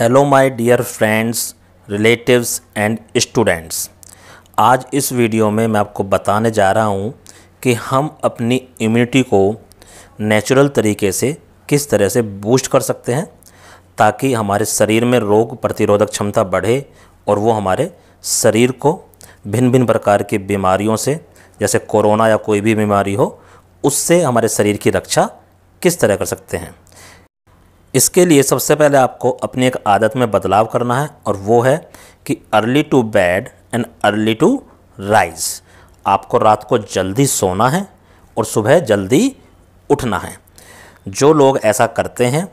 hello my dear friends relatives and students आज इस video में मैं आपको बताने जा रहा हूँ कि हम अपनी इम्यूनिटी को नेचुरल तरीके से किस तरह से बूस्ट कर सकते हैं ताकि हमारे शरीर में रोग प्रतिरोधक क्षमता बढ़े और वो हमारे शरीर को भिन्न भिन्न प्रकार की बीमारियों से जैसे कोरोना या कोई भी बीमारी हो उससे हमारे शरीर की रक्षा किस तरह कर सकते हैं इसके लिए सबसे पहले आपको अपनी एक आदत में बदलाव करना है और वो है कि early to bed and early to rise आपको रात को जल्दी सोना है और सुबह जल्दी उठना है जो लोग ऐसा करते हैं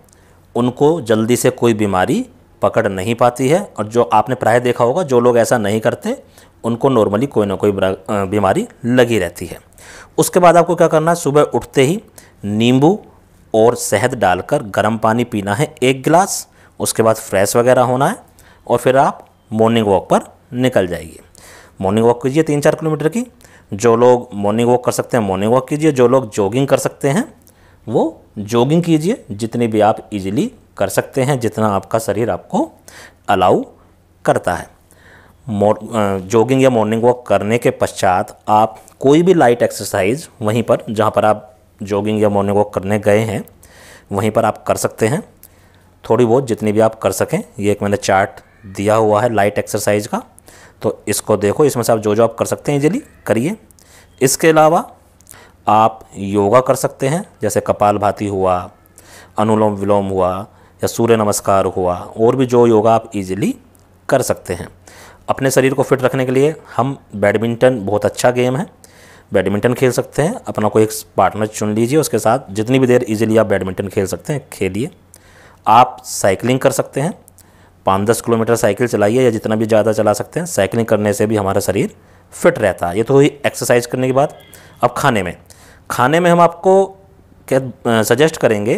उनको जल्दी से कोई बीमारी पकड़ नहीं पाती है और जो आपने प्राय देखा होगा जो लोग ऐसा नहीं करते उनको नॉर्मली कोई ना कोई बीमारी लगी रहती है उसके बाद आपको क्या करना है सुबह उठते ही नींबू और शहद डालकर गर्म पानी पीना है एक गिलास उसके बाद फ्रेश वगैरह होना है और फिर आप मॉर्निंग वॉक पर निकल जाइए मॉर्निंग वॉक कीजिए तीन चार किलोमीटर की जो लोग मॉर्निंग वॉक कर सकते हैं मॉर्निंग वॉक कीजिए जो लोग जॉगिंग कर सकते हैं वो जॉगिंग कीजिए जितनी भी आप इजीली कर सकते हैं जितना आपका शरीर आपको अलाउ करता है जॉगिंग या मॉर्निंग वॉक करने के पश्चात आप कोई भी लाइट एक्सरसाइज वहीं पर जहाँ पर आप जॉगिंग या मॉर्निंग वॉक करने गए हैं वहीं पर आप कर सकते हैं थोड़ी बहुत जितनी भी आप कर सकें ये एक मैंने चार्ट दिया हुआ है लाइट एक्सरसाइज का तो इसको देखो इसमें से आप जो जो आप कर सकते हैं इजिली करिए इसके अलावा आप योगा कर सकते हैं जैसे कपाल भाती हुआ अनुलोम विलोम हुआ या सूर्य नमस्कार हुआ और भी जो योगा आप इजिली कर सकते हैं अपने शरीर को फिट रखने के लिए हम बैडमिंटन बहुत अच्छा गेम है बैडमिंटन खेल सकते हैं अपना कोई एक पार्टनर चुन लीजिए उसके साथ जितनी भी देर इजीली आप बैडमिंटन खेल सकते हैं खेलिए आप साइकिलिंग कर सकते हैं पाँच दस किलोमीटर साइकिल चलाइए या जितना भी ज़्यादा चला सकते हैं साइकिलिंग करने से भी हमारा शरीर फिट रहता है ये तो हुई एक्सरसाइज करने के बाद अब खाने में खाने में हम आपको क्या सजेस्ट करेंगे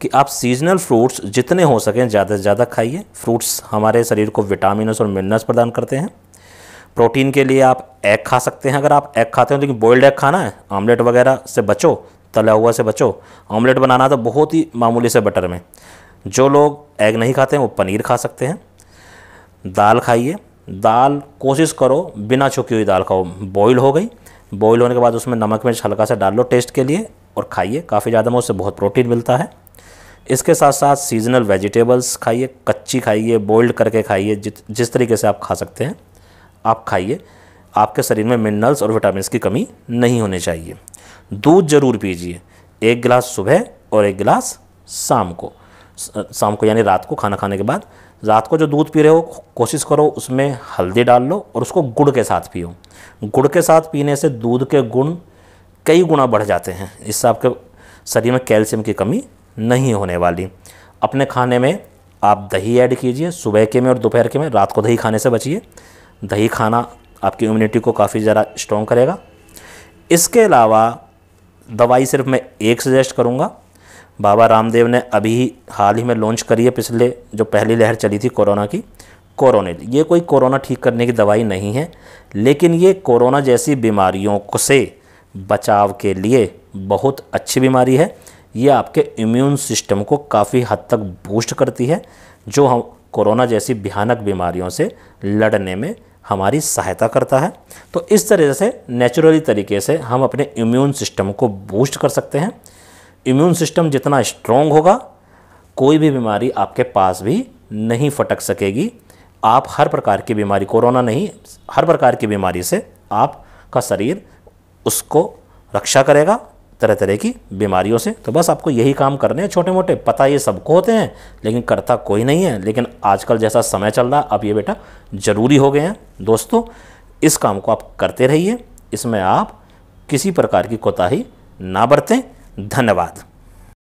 कि आप सीजनल फ्रूट्स जितने हो सकें ज़्यादा से ज़्यादा खाइए फ्रूट्स हमारे शरीर को विटामिन और मिनरल्स प्रदान करते हैं प्रोटीन के लिए आप एग खा सकते हैं अगर आप एग खाते हो तो बॉयल्ड एग खाना है आमलेट वगैरह से बचो तला हुआ से बचो ऑमलेट बनाना तो बहुत ही मामूली से बटर में जो लोग एग नहीं खाते हैं वो पनीर खा सकते हैं दाल खाइए दाल कोशिश करो बिना छुकी हुई दाल खाओ बॉईल हो गई बॉईल होने के बाद उसमें नमक मिर्च हल्का सा डाल लो टेस्ट के लिए और खाइए काफ़ी ज़्यादा में उससे बहुत प्रोटीन मिलता है इसके साथ साथ सीजनल वेजिटेबल्स खाइए कच्ची खाइए बॉइल्ड करके खाइए जिस तरीके से आप खा सकते हैं आप खाइए आपके शरीर में मिनरल्स और विटामिन की कमी नहीं होनी चाहिए दूध जरूर पीजिए एक गिलास सुबह और एक गिलास शाम को शाम को यानी रात को खाना खाने के बाद रात को जो दूध पी रहे हो कोशिश करो उसमें हल्दी डाल लो और उसको गुड़ के साथ पियो गुड़ के साथ पीने से दूध के गुण कई गुना बढ़ जाते हैं इससे आपके शरीर में कैल्शियम की कमी नहीं होने वाली अपने खाने में आप दही ऐड कीजिए सुबह के में और दोपहर के में रात को दही खाने से बचिए दही खाना आपकी इम्यूनिटी को काफ़ी ज़्यादा स्ट्रॉन्ग करेगा इसके अलावा दवाई सिर्फ मैं एक सजेस्ट करूँगा बाबा रामदेव ने अभी हाल ही में लॉन्च करी है पिछले जो पहली लहर चली थी कोरोना की कोरोने ये कोई कोरोना ठीक करने की दवाई नहीं है लेकिन ये कोरोना जैसी बीमारियों को से बचाव के लिए बहुत अच्छी बीमारी है ये आपके इम्यून सिस्टम को काफ़ी हद तक बूस्ट करती है जो हम कोरोना जैसी भयानक बीमारियों से लड़ने में हमारी सहायता करता है तो इस तरह से नेचुरली तरीके से हम अपने इम्यून सिस्टम को बूस्ट कर सकते हैं इम्यून सिस्टम जितना स्ट्रॉन्ग होगा कोई भी बीमारी आपके पास भी नहीं फटक सकेगी आप हर प्रकार की बीमारी कोरोना नहीं हर प्रकार की बीमारी से आपका शरीर उसको रक्षा करेगा तरह तरह की बीमारियों से तो बस आपको यही काम करने हैं छोटे मोटे पता ये सबको होते हैं लेकिन करता कोई नहीं है लेकिन आजकल जैसा समय चल रहा अब ये बेटा ज़रूरी हो गए हैं दोस्तों इस काम को आप करते रहिए इसमें आप किसी प्रकार की कोताही ना बरतें धन्यवाद